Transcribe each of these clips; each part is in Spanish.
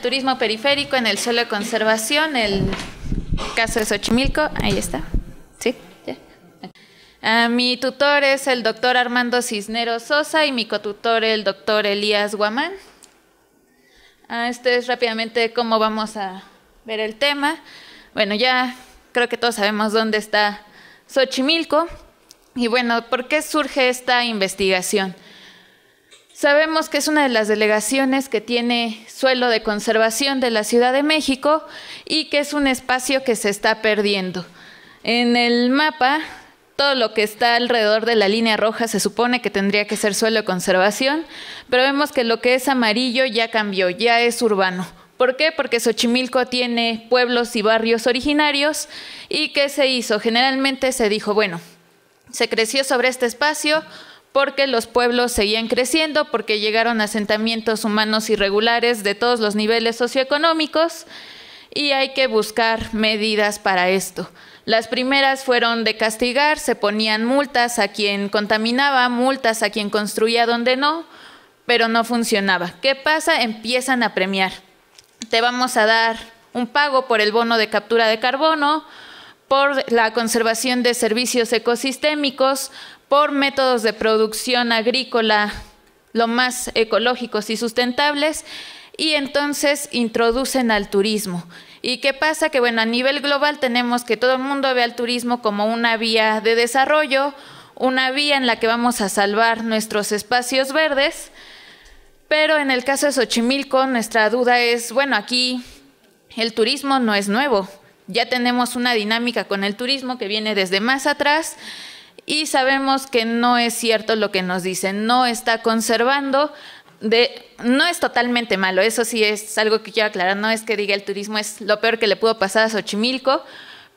turismo periférico en el suelo de conservación, el caso de Xochimilco, ahí está. ¿Sí? ¿Ya? Ah, mi tutor es el doctor Armando Cisneros Sosa y mi cotutor el doctor Elías Guamán. Ah, este es rápidamente cómo vamos a ver el tema. Bueno, ya creo que todos sabemos dónde está Xochimilco. Y bueno, ¿por qué surge esta investigación? Sabemos que es una de las delegaciones que tiene suelo de conservación de la Ciudad de México y que es un espacio que se está perdiendo. En el mapa, todo lo que está alrededor de la línea roja se supone que tendría que ser suelo de conservación, pero vemos que lo que es amarillo ya cambió, ya es urbano. ¿Por qué? Porque Xochimilco tiene pueblos y barrios originarios y ¿qué se hizo? Generalmente se dijo, bueno, se creció sobre este espacio, porque los pueblos seguían creciendo, porque llegaron asentamientos humanos irregulares de todos los niveles socioeconómicos y hay que buscar medidas para esto. Las primeras fueron de castigar, se ponían multas a quien contaminaba, multas a quien construía donde no, pero no funcionaba. ¿Qué pasa? Empiezan a premiar. Te vamos a dar un pago por el bono de captura de carbono, por la conservación de servicios ecosistémicos, por métodos de producción agrícola lo más ecológicos y sustentables y entonces introducen al turismo. ¿Y qué pasa? Que bueno, a nivel global tenemos que todo el mundo ve al turismo como una vía de desarrollo, una vía en la que vamos a salvar nuestros espacios verdes, pero en el caso de Xochimilco nuestra duda es, bueno, aquí el turismo no es nuevo, ya tenemos una dinámica con el turismo que viene desde más atrás y sabemos que no es cierto lo que nos dicen, no está conservando. De, no es totalmente malo, eso sí es algo que quiero aclarar, no es que diga el turismo es lo peor que le pudo pasar a Xochimilco,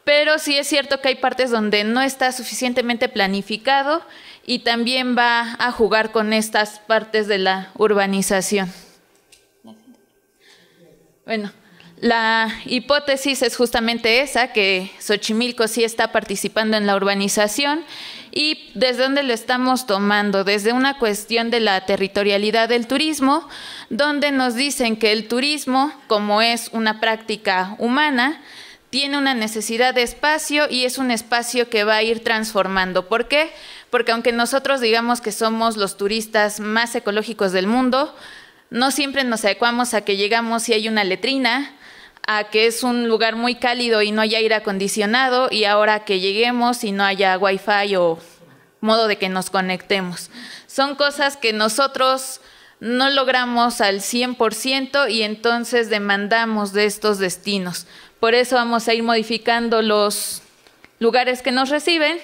pero sí es cierto que hay partes donde no está suficientemente planificado y también va a jugar con estas partes de la urbanización. Bueno, la hipótesis es justamente esa, que Xochimilco sí está participando en la urbanización y desde dónde lo estamos tomando, desde una cuestión de la territorialidad del turismo, donde nos dicen que el turismo, como es una práctica humana, tiene una necesidad de espacio y es un espacio que va a ir transformando. ¿Por qué? Porque aunque nosotros digamos que somos los turistas más ecológicos del mundo, no siempre nos adecuamos a que llegamos y hay una letrina, a que es un lugar muy cálido y no haya aire acondicionado y ahora que lleguemos y no haya wifi o modo de que nos conectemos. Son cosas que nosotros no logramos al 100% y entonces demandamos de estos destinos. Por eso vamos a ir modificando los lugares que nos reciben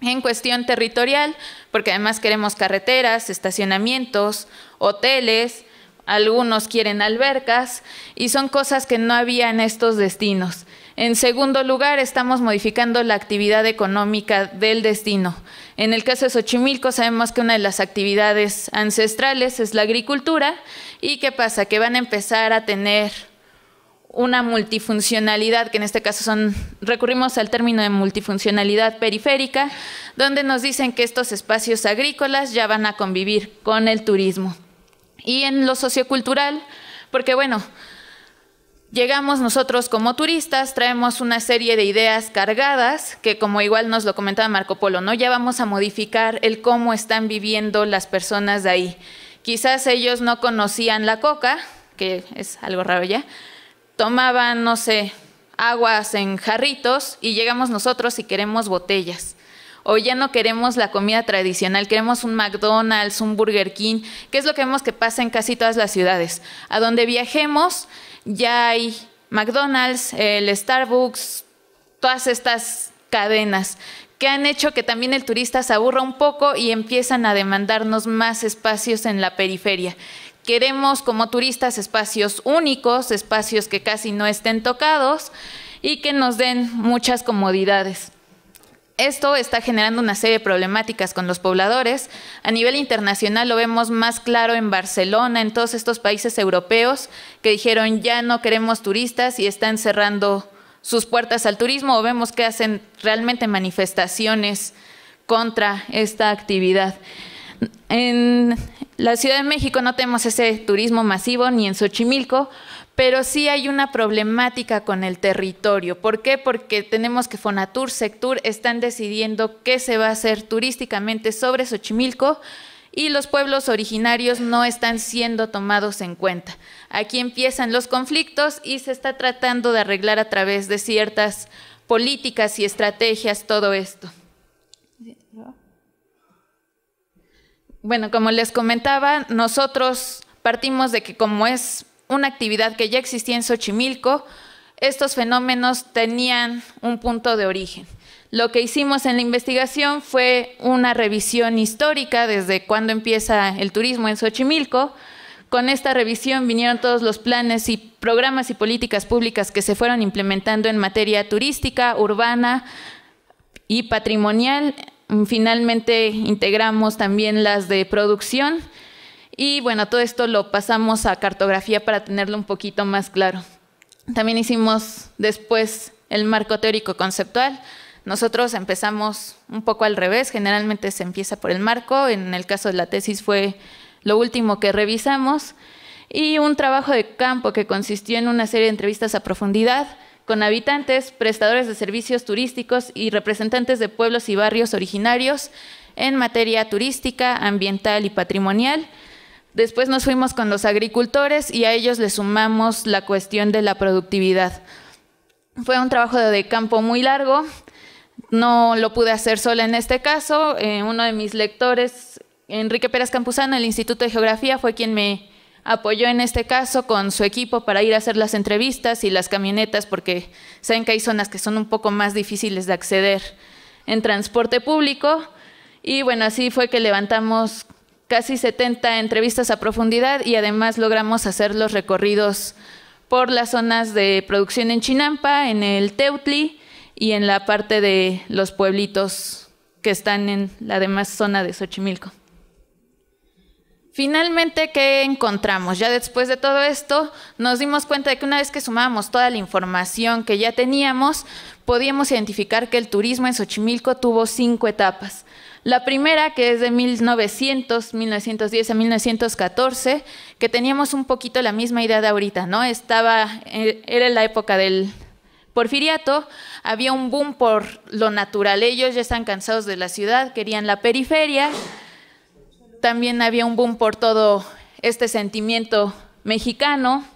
en cuestión territorial, porque además queremos carreteras, estacionamientos, hoteles, algunos quieren albercas y son cosas que no había en estos destinos. En segundo lugar, estamos modificando la actividad económica del destino. En el caso de Xochimilco sabemos que una de las actividades ancestrales es la agricultura y qué pasa, que van a empezar a tener una multifuncionalidad, que en este caso son, recurrimos al término de multifuncionalidad periférica, donde nos dicen que estos espacios agrícolas ya van a convivir con el turismo. Y en lo sociocultural, porque bueno, Llegamos nosotros como turistas, traemos una serie de ideas cargadas, que como igual nos lo comentaba Marco Polo, ¿no? Ya vamos a modificar el cómo están viviendo las personas de ahí. Quizás ellos no conocían la coca, que es algo raro ya, tomaban, no sé, aguas en jarritos y llegamos nosotros y queremos botellas o ya no queremos la comida tradicional, queremos un McDonald's, un Burger King, que es lo que vemos que pasa en casi todas las ciudades. A donde viajemos ya hay McDonald's, el Starbucks, todas estas cadenas que han hecho que también el turista se aburra un poco y empiezan a demandarnos más espacios en la periferia. Queremos como turistas espacios únicos, espacios que casi no estén tocados y que nos den muchas comodidades. Esto está generando una serie de problemáticas con los pobladores. A nivel internacional lo vemos más claro en Barcelona, en todos estos países europeos que dijeron ya no queremos turistas y están cerrando sus puertas al turismo o vemos que hacen realmente manifestaciones contra esta actividad. En la Ciudad de México no tenemos ese turismo masivo ni en Xochimilco, pero sí hay una problemática con el territorio. ¿Por qué? Porque tenemos que Fonatur, Sectur están decidiendo qué se va a hacer turísticamente sobre Xochimilco y los pueblos originarios no están siendo tomados en cuenta. Aquí empiezan los conflictos y se está tratando de arreglar a través de ciertas políticas y estrategias todo esto. Bueno, como les comentaba, nosotros partimos de que como es una actividad que ya existía en Xochimilco, estos fenómenos tenían un punto de origen. Lo que hicimos en la investigación fue una revisión histórica desde cuándo empieza el turismo en Xochimilco. Con esta revisión vinieron todos los planes y programas y políticas públicas que se fueron implementando en materia turística, urbana y patrimonial. Finalmente integramos también las de producción y bueno, todo esto lo pasamos a cartografía para tenerlo un poquito más claro. También hicimos después el marco teórico conceptual. Nosotros empezamos un poco al revés, generalmente se empieza por el marco, en el caso de la tesis fue lo último que revisamos, y un trabajo de campo que consistió en una serie de entrevistas a profundidad con habitantes, prestadores de servicios turísticos y representantes de pueblos y barrios originarios en materia turística, ambiental y patrimonial, Después nos fuimos con los agricultores y a ellos le sumamos la cuestión de la productividad. Fue un trabajo de campo muy largo, no lo pude hacer sola en este caso. Eh, uno de mis lectores, Enrique Pérez Campuzano, del Instituto de Geografía, fue quien me apoyó en este caso con su equipo para ir a hacer las entrevistas y las camionetas, porque saben que hay zonas que son un poco más difíciles de acceder en transporte público. Y bueno, así fue que levantamos casi 70 entrevistas a profundidad y además logramos hacer los recorridos por las zonas de producción en Chinampa, en el Teutli y en la parte de los pueblitos que están en la demás zona de Xochimilco. Finalmente, ¿qué encontramos? Ya después de todo esto, nos dimos cuenta de que una vez que sumábamos toda la información que ya teníamos, podíamos identificar que el turismo en Xochimilco tuvo cinco etapas. La primera, que es de 1900, 1910 a 1914, que teníamos un poquito la misma idea de ahorita, ¿no? Estaba, eh, era la época del porfiriato, había un boom por lo natural, ellos ya están cansados de la ciudad, querían la periferia, también había un boom por todo este sentimiento mexicano,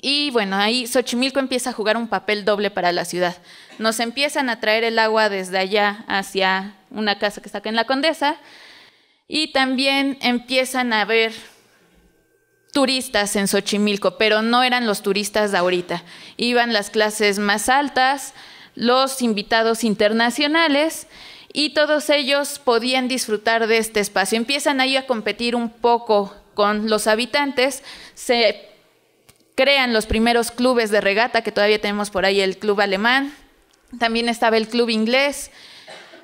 y bueno, ahí Xochimilco empieza a jugar un papel doble para la ciudad. Nos empiezan a traer el agua desde allá hacia una casa que está acá en la Condesa y también empiezan a ver turistas en Xochimilco, pero no eran los turistas de ahorita. Iban las clases más altas, los invitados internacionales y todos ellos podían disfrutar de este espacio. Empiezan ahí a competir un poco con los habitantes, se crean los primeros clubes de regata, que todavía tenemos por ahí el Club Alemán, también estaba el club inglés.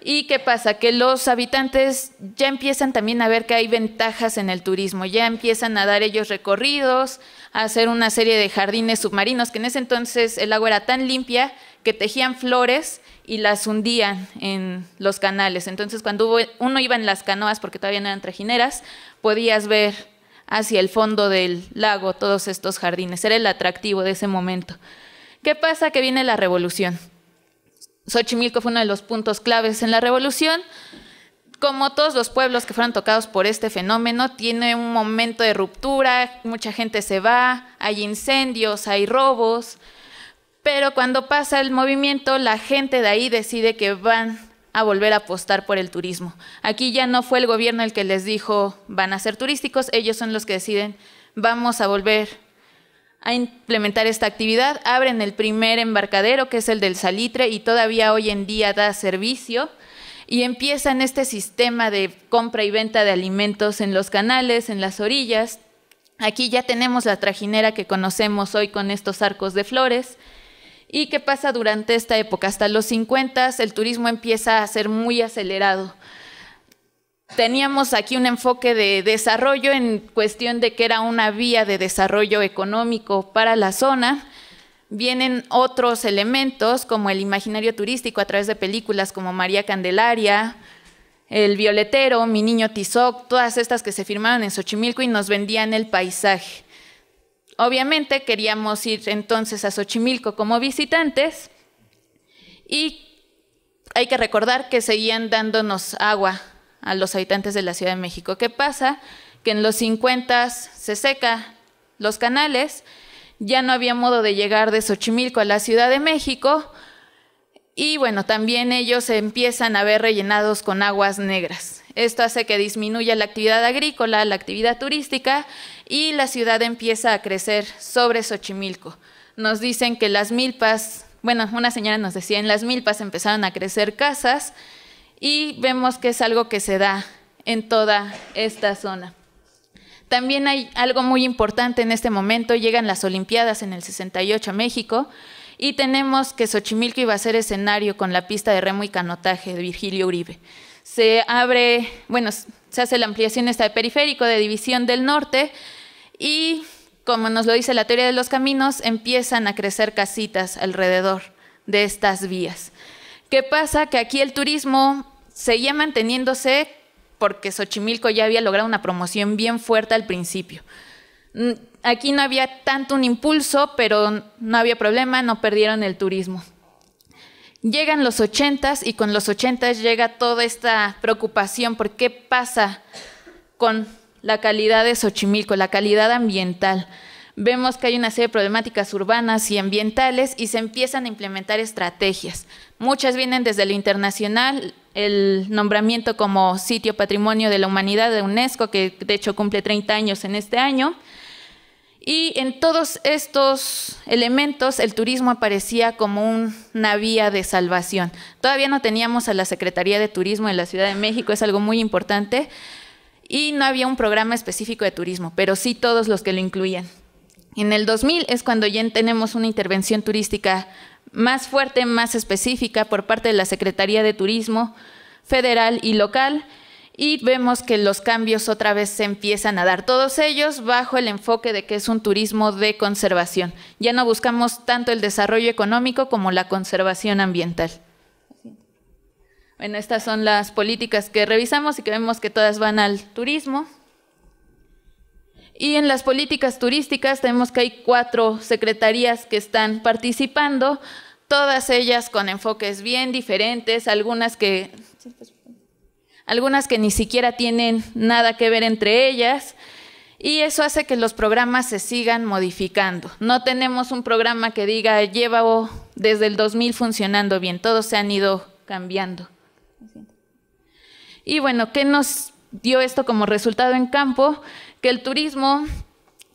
¿Y qué pasa? Que los habitantes ya empiezan también a ver que hay ventajas en el turismo, ya empiezan a dar ellos recorridos, a hacer una serie de jardines submarinos, que en ese entonces el agua era tan limpia que tejían flores y las hundían en los canales. Entonces cuando uno iba en las canoas, porque todavía no eran trajineras, podías ver hacia el fondo del lago todos estos jardines. Era el atractivo de ese momento. ¿Qué pasa? Que viene la revolución. Xochimilco fue uno de los puntos claves en la revolución. Como todos los pueblos que fueron tocados por este fenómeno, tiene un momento de ruptura, mucha gente se va, hay incendios, hay robos, pero cuando pasa el movimiento, la gente de ahí decide que van a volver a apostar por el turismo. Aquí ya no fue el gobierno el que les dijo van a ser turísticos, ellos son los que deciden vamos a volver a implementar esta actividad. Abren el primer embarcadero, que es el del Salitre, y todavía hoy en día da servicio. Y empiezan este sistema de compra y venta de alimentos en los canales, en las orillas. Aquí ya tenemos la trajinera que conocemos hoy con estos arcos de flores. ¿Y qué pasa durante esta época? Hasta los 50 el turismo empieza a ser muy acelerado teníamos aquí un enfoque de desarrollo en cuestión de que era una vía de desarrollo económico para la zona. Vienen otros elementos como el imaginario turístico a través de películas como María Candelaria, El Violetero, Mi Niño Tizoc, todas estas que se firmaron en Xochimilco y nos vendían el paisaje. Obviamente queríamos ir entonces a Xochimilco como visitantes y hay que recordar que seguían dándonos agua a los habitantes de la Ciudad de México. ¿Qué pasa? Que en los 50 se seca los canales, ya no había modo de llegar de Xochimilco a la Ciudad de México y bueno, también ellos empiezan a ver rellenados con aguas negras. Esto hace que disminuya la actividad agrícola, la actividad turística y la ciudad empieza a crecer sobre Xochimilco. Nos dicen que las milpas, bueno, una señora nos decía, en las milpas empezaron a crecer casas, y vemos que es algo que se da en toda esta zona. También hay algo muy importante en este momento, llegan las Olimpiadas en el 68 a México y tenemos que Xochimilco iba a ser escenario con la pista de remo y canotaje de Virgilio Uribe. Se abre, bueno, se hace la ampliación esta de periférico de División del Norte y como nos lo dice la teoría de los caminos, empiezan a crecer casitas alrededor de estas vías. ¿Qué pasa? Que aquí el turismo seguía manteniéndose porque Xochimilco ya había logrado una promoción bien fuerte al principio. Mm, aquí no había tanto un impulso, pero no había problema, no perdieron el turismo. Llegan los 80s y con los 80s llega toda esta preocupación por qué pasa con la calidad de Xochimilco, la calidad ambiental. Vemos que hay una serie de problemáticas urbanas y ambientales y se empiezan a implementar estrategias. Muchas vienen desde lo internacional, el nombramiento como sitio patrimonio de la humanidad de UNESCO, que de hecho cumple 30 años en este año. Y en todos estos elementos el turismo aparecía como una vía de salvación. Todavía no teníamos a la Secretaría de Turismo en la Ciudad de México, es algo muy importante, y no había un programa específico de turismo, pero sí todos los que lo incluían. En el 2000 es cuando ya tenemos una intervención turística más fuerte, más específica por parte de la Secretaría de Turismo federal y local y vemos que los cambios otra vez se empiezan a dar, todos ellos bajo el enfoque de que es un turismo de conservación. Ya no buscamos tanto el desarrollo económico como la conservación ambiental. Bueno, estas son las políticas que revisamos y que vemos que todas van al turismo. Y en las políticas turísticas tenemos que hay cuatro secretarías que están participando, todas ellas con enfoques bien diferentes, algunas que, algunas que ni siquiera tienen nada que ver entre ellas. Y eso hace que los programas se sigan modificando. No tenemos un programa que diga, lleva oh, desde el 2000 funcionando bien, todos se han ido cambiando. Y bueno, ¿qué nos dio esto como resultado en campo? que el turismo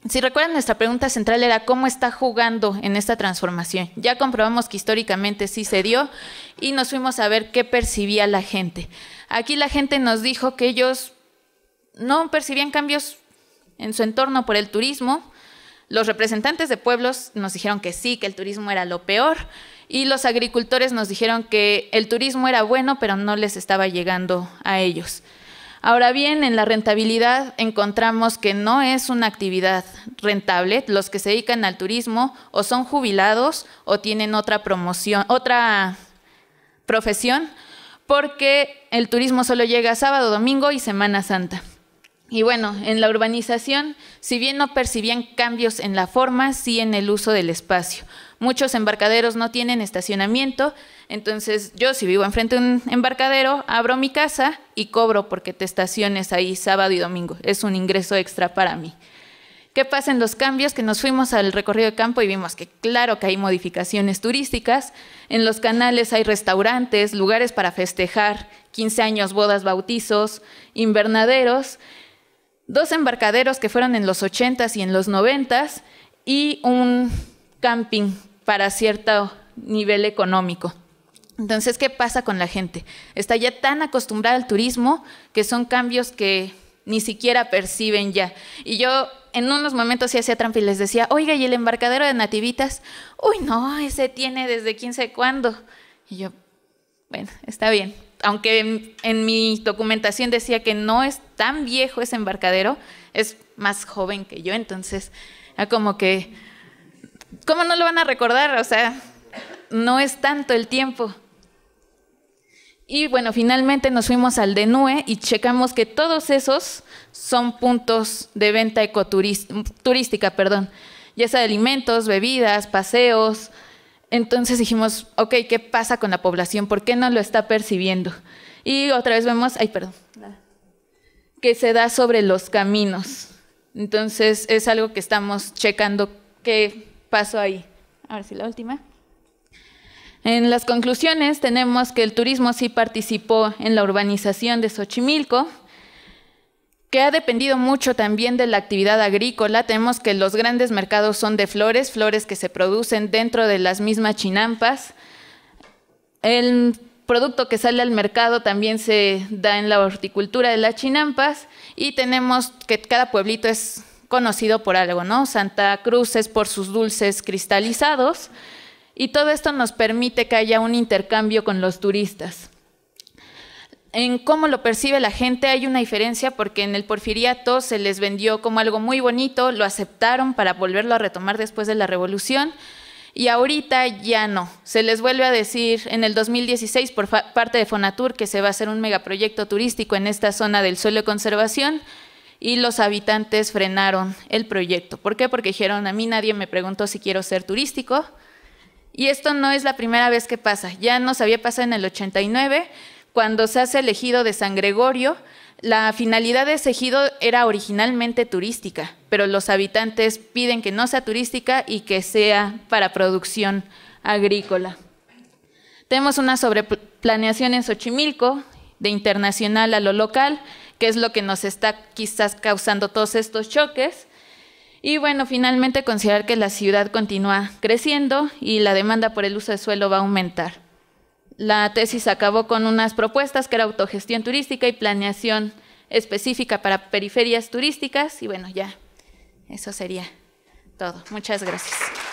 si recuerdan, nuestra pregunta central era cómo está jugando en esta transformación. Ya comprobamos que históricamente sí se dio y nos fuimos a ver qué percibía la gente. Aquí la gente nos dijo que ellos no percibían cambios en su entorno por el turismo. Los representantes de pueblos nos dijeron que sí, que el turismo era lo peor. Y los agricultores nos dijeron que el turismo era bueno, pero no les estaba llegando a ellos. Ahora bien, en la rentabilidad encontramos que no es una actividad rentable los que se dedican al turismo o son jubilados o tienen otra promoción, otra profesión, porque el turismo solo llega sábado, domingo y Semana Santa. Y bueno, en la urbanización, si bien no percibían cambios en la forma, sí en el uso del espacio. Muchos embarcaderos no tienen estacionamiento, entonces yo si vivo enfrente de un embarcadero, abro mi casa y cobro porque te estaciones ahí sábado y domingo. Es un ingreso extra para mí. ¿Qué pasa en los cambios? Que nos fuimos al recorrido de campo y vimos que claro que hay modificaciones turísticas, en los canales hay restaurantes, lugares para festejar, 15 años, bodas, bautizos, invernaderos dos embarcaderos que fueron en los 80s y en los 90s y un camping para cierto nivel económico. Entonces, ¿qué pasa con la gente? Está ya tan acostumbrada al turismo que son cambios que ni siquiera perciben ya. Y yo en unos momentos sí hacía trampa y les decía, oiga, ¿y el embarcadero de nativitas? Uy, no, ese tiene desde quién cuando". cuándo. Y yo, bueno, está bien, aunque en, mi documentación decía que no es tan viejo ese embarcadero, es más joven que yo, entonces, como que, ¿cómo no lo van a recordar? O sea, no es tanto el tiempo. Y bueno, finalmente nos fuimos al DENUE y checamos que todos esos son puntos de venta ecoturística, perdón, ya sea de alimentos, bebidas, paseos, entonces dijimos, ok, ¿qué pasa con la población? ¿Por qué no lo está percibiendo? Y otra vez vemos, ay, perdón, que se da sobre los caminos. Entonces es algo que estamos checando qué pasó ahí. A ver si la última. En las conclusiones tenemos que el turismo sí participó en la urbanización de Xochimilco, que ha dependido mucho también de la actividad agrícola. Tenemos que los grandes mercados son de flores, flores que se producen dentro de las mismas chinampas. El producto que sale al mercado también se da en la horticultura de las chinampas y tenemos que cada pueblito es conocido por algo, ¿no? Santa Cruz es por sus dulces cristalizados y todo esto nos permite que haya un intercambio con los turistas en cómo lo percibe la gente hay una diferencia porque en el porfiriato se les vendió como algo muy bonito, lo aceptaron para volverlo a retomar después de la revolución y ahorita ya no. Se les vuelve a decir en el 2016 por parte de Fonatur que se va a hacer un megaproyecto turístico en esta zona del suelo de conservación y los habitantes frenaron el proyecto. ¿Por qué? Porque dijeron, a mí nadie me preguntó si quiero ser turístico. Y esto no es la primera vez que pasa. Ya nos había pasado en el 89 cuando se hace el ejido de San Gregorio, la finalidad de ese ejido era originalmente turística, pero los habitantes piden que no sea turística y que sea para producción agrícola. Tenemos una sobreplaneación en Xochimilco, de internacional a lo local, que es lo que nos está quizás causando todos estos choques. Y bueno, finalmente considerar que la ciudad continúa creciendo y la demanda por el uso de suelo va a aumentar. La tesis acabó con unas propuestas que era autogestión turística y planeación específica para periferias turísticas y bueno, ya, eso sería todo. Muchas gracias.